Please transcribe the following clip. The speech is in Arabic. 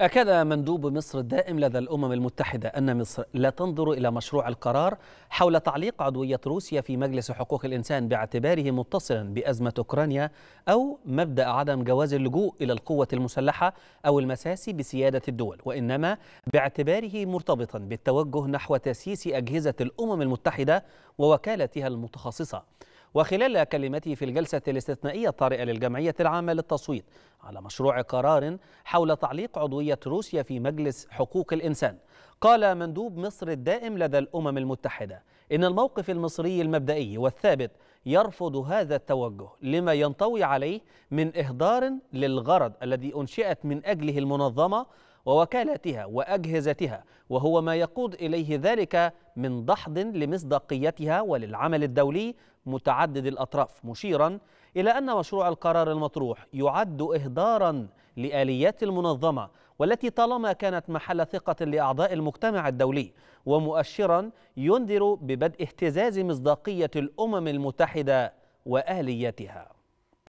أكد مندوب مصر الدائم لدى الأمم المتحدة أن مصر لا تنظر إلى مشروع القرار حول تعليق عضوية روسيا في مجلس حقوق الإنسان باعتباره متصلا بأزمة أوكرانيا أو مبدأ عدم جواز اللجوء إلى القوة المسلحة أو المساس بسيادة الدول وإنما باعتباره مرتبطا بالتوجه نحو تسييس أجهزة الأمم المتحدة ووكالتها المتخصصة وخلال كلمته في الجلسة الاستثنائية الطارئة للجمعية العامة للتصويت على مشروع قرار حول تعليق عضوية روسيا في مجلس حقوق الإنسان قال مندوب مصر الدائم لدى الأمم المتحدة إن الموقف المصري المبدئي والثابت يرفض هذا التوجه لما ينطوي عليه من إهدار للغرض الذي أنشئت من أجله المنظمة ووكالاتها وأجهزتها وهو ما يقود إليه ذلك من دحض لمصداقيتها وللعمل الدولي متعدد الأطراف مشيرا إلى أن مشروع القرار المطروح يعد إهدارا لآليات المنظمة والتي طالما كانت محل ثقة لأعضاء المجتمع الدولي ومؤشرا ينذر ببدء اهتزاز مصداقية الأمم المتحدة وآلياتها